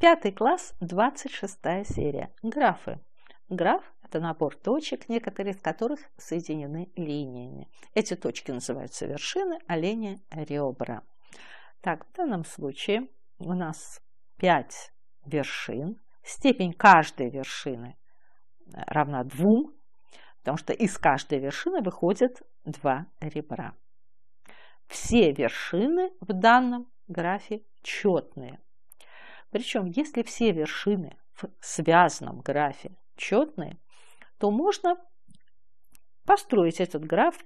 Пятый класс, 26 серия. Графы. Граф – это набор точек, некоторые из которых соединены линиями. Эти точки называются вершины, а линии – ребра. Так, в данном случае у нас пять вершин. Степень каждой вершины э, равна двум, потому что из каждой вершины выходят два ребра. Все вершины в данном графе четные. Причем, если все вершины в связанном графе четные, то можно построить этот граф,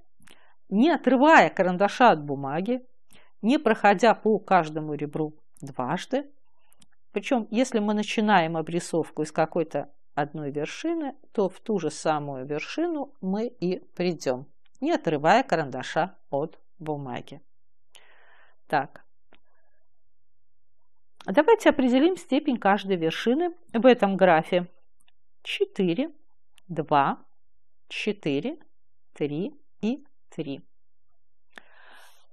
не отрывая карандаша от бумаги, не проходя по каждому ребру дважды. Причем, если мы начинаем обрисовку из какой-то одной вершины, то в ту же самую вершину мы и придем, не отрывая карандаша от бумаги. Так, Давайте определим степень каждой вершины в этом графе. 4, 2, 4, 3 и 3.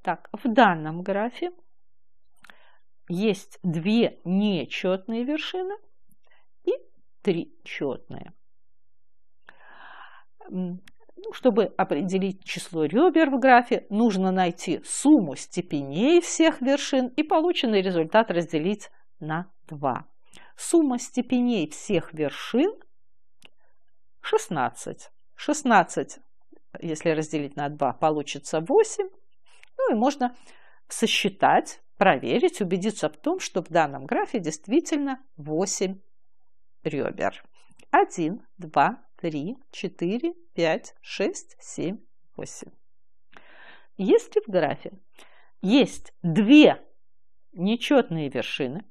Так, в данном графе есть две нечетные вершины и три четные чтобы определить число ребер в графе, нужно найти сумму степеней всех вершин и полученный результат разделить на 2. Сумма степеней всех вершин 16. 16, если разделить на 2, получится 8. Ну и можно сосчитать, проверить, убедиться в том, что в данном графе действительно 8 ребер. 1, 2, три, четыре, пять, шесть, семь, восемь. Если в графе есть две нечетные вершины,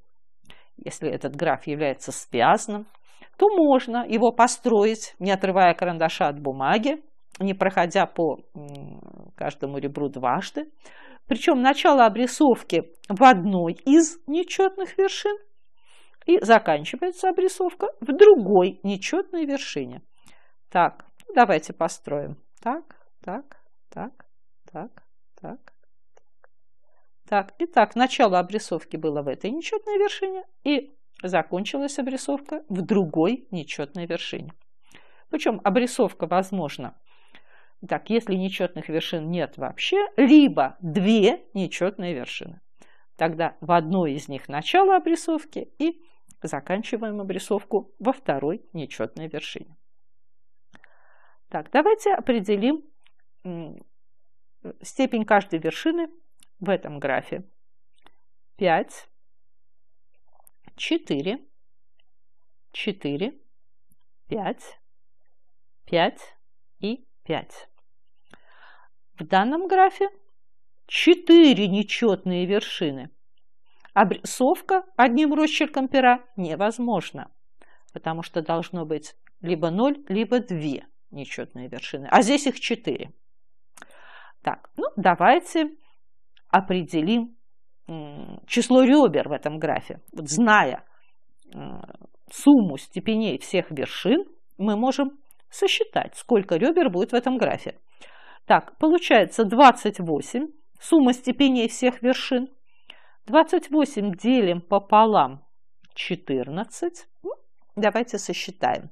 если этот граф является связанным, то можно его построить, не отрывая карандаша от бумаги, не проходя по каждому ребру дважды. Причем начало обрисовки в одной из нечетных вершин и заканчивается обрисовка в другой нечетной вершине. Так, ну, давайте построим. Так, так, так, так, так. Так, итак, начало обрисовки было в этой нечетной вершине, и закончилась обрисовка в другой нечетной вершине. Причем обрисовка возможна, так, если нечетных вершин нет вообще, либо две нечетные вершины. Тогда в одной из них начало обрисовки и заканчиваем обрисовку во второй нечетной вершине. Так, давайте определим степень каждой вершины в этом графе. 5, 4, 4, 5, 5 и 5. В данном графе 4 нечетные вершины. Обрисовка одним росчерком пера невозможна, потому что должно быть либо 0, либо 2 нечетные вершины. А здесь их четыре. Так, ну давайте определим число ребер в этом графе. Вот зная э, сумму степеней всех вершин, мы можем сосчитать, сколько ребер будет в этом графе. Так, получается 28, сумма степеней всех вершин. 28 делим пополам 14. Ну, давайте сосчитаем.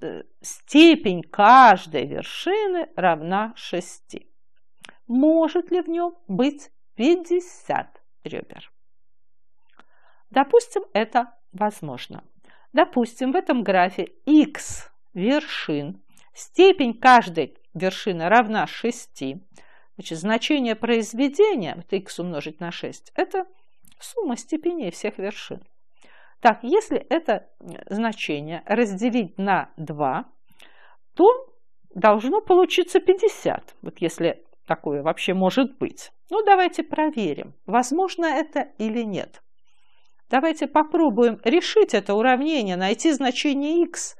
Э, степень каждой вершины равна 6. Может ли в нем быть 50 ребер? Допустим, это возможно. Допустим, в этом графе x вершин, степень каждой вершины равна 6. Значит, значение произведения, вот x умножить на 6, это сумма степеней всех вершин. Так, если это э, значение разделить на 2, то должно получиться 50, вот если такое вообще может быть. Ну, давайте проверим, возможно это или нет. Давайте попробуем решить это уравнение, найти значение x,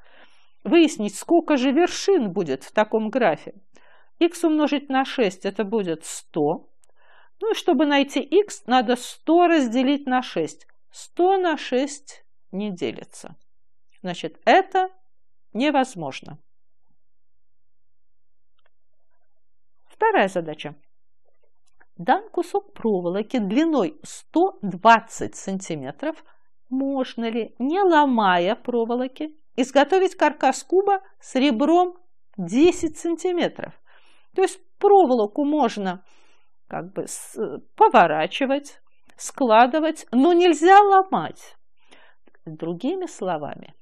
выяснить, сколько же вершин будет в таком графе. x умножить на 6 – это будет 100. Ну и чтобы найти x, надо 100 разделить на 6. 100 на 6 не делится. Значит, это невозможно. Вторая задача. Дан кусок проволоки длиной 120 сантиметров. Можно ли, не ломая проволоки, изготовить каркас куба с ребром 10 сантиметров? То есть проволоку можно как бы э, поворачивать, складывать, но нельзя ломать. Другими словами,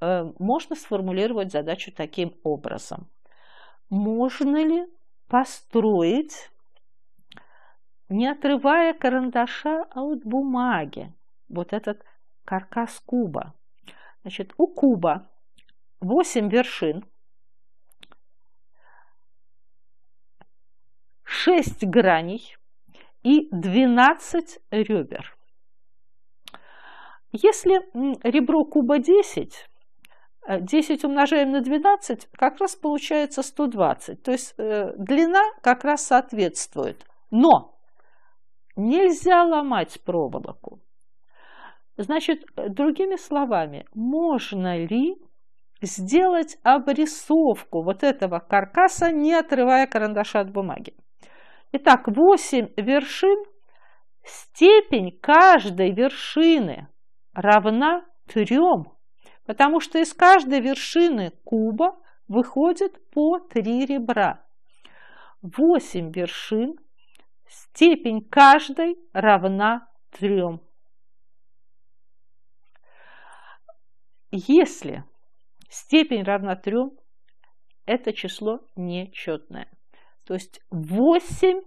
э, можно сформулировать задачу таким образом. Можно ли построить, не отрывая карандаша а от бумаги, вот этот каркас куба? Значит, у куба 8 вершин, 6 граней, и 12 ребер. Если ребро куба 10, 10 э, умножаем на 12, как раз получается 120. То есть э, длина как раз соответствует. Но нельзя ломать проволоку. Значит, э, другими словами, можно ли сделать обрисовку вот этого каркаса, не отрывая карандаша от бумаги? Итак, восемь вершин. Степень каждой вершины равна трем, потому что из каждой вершины куба выходит по три ребра. Восемь вершин. Степень каждой равна трем. Если степень равна трем, это число нечетное. То есть 8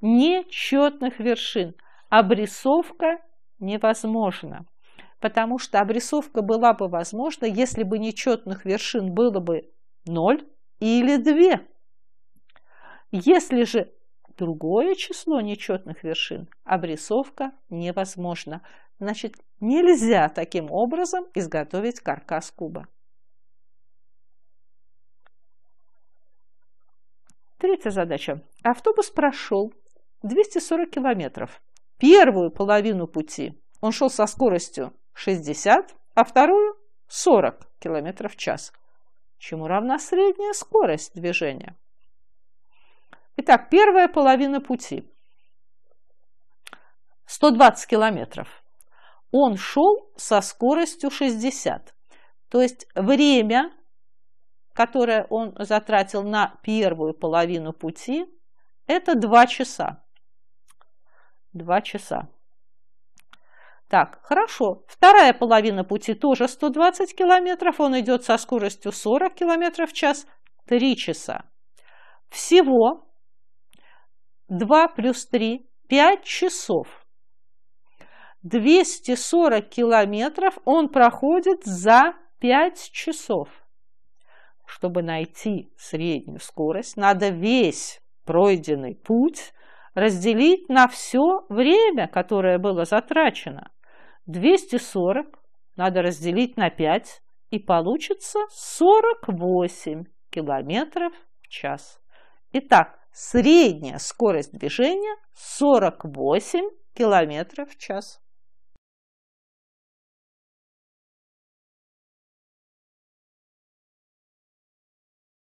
нечетных вершин. Обрисовка невозможна. Потому что обрисовка была бы возможна, если бы нечетных вершин было бы 0 или 2. Если же другое число нечетных вершин, обрисовка невозможна. Значит, нельзя таким образом изготовить каркас куба. Третья задача. Автобус прошел 240 километров. Первую половину пути он шел со скоростью 60, а вторую 40 километров в час, чему равна средняя скорость движения. Итак, первая половина пути. 120 километров. Он шел со скоростью 60. То есть время которое он затратил на первую половину пути, это два часа. Два часа. Так, хорошо. Вторая половина пути тоже 120 километров. Он идет со скоростью 40 километров в час. три часа. Всего 2 плюс 3 – 5 часов. 240 километров он проходит за 5 часов чтобы найти среднюю скорость, надо весь пройденный путь разделить на все время, которое было затрачено. 240 надо разделить на 5, и получится 48 километров в час. Итак, средняя скорость движения 48 километров в час.